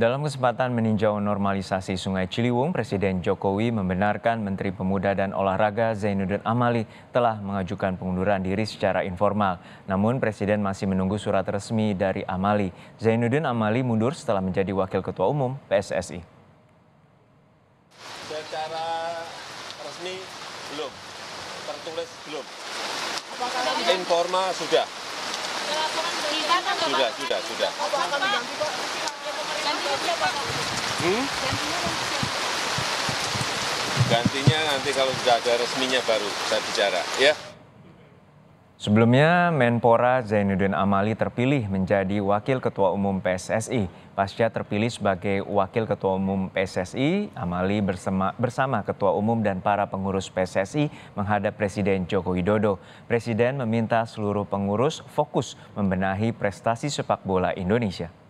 Dalam kesempatan meninjau normalisasi Sungai Ciliwung, Presiden Jokowi membenarkan Menteri Pemuda dan Olahraga Zainuddin Amali telah mengajukan pengunduran diri secara informal. Namun Presiden masih menunggu surat resmi dari Amali. Zainuddin Amali mundur setelah menjadi Wakil Ketua Umum PSSI. Secara resmi belum, tertulis belum, informal sudah. Sudah, sudah, sudah. Hmm? Gantinya nanti kalau sudah ada resminya baru saya bicara, ya. Sebelumnya, Menpora Zainuddin Amali terpilih menjadi Wakil Ketua Umum PSSI. Pasca terpilih sebagai Wakil Ketua Umum PSSI, Amali bersama, bersama Ketua Umum dan para pengurus PSSI menghadap Presiden Joko Widodo. Presiden meminta seluruh pengurus fokus membenahi prestasi sepak bola Indonesia.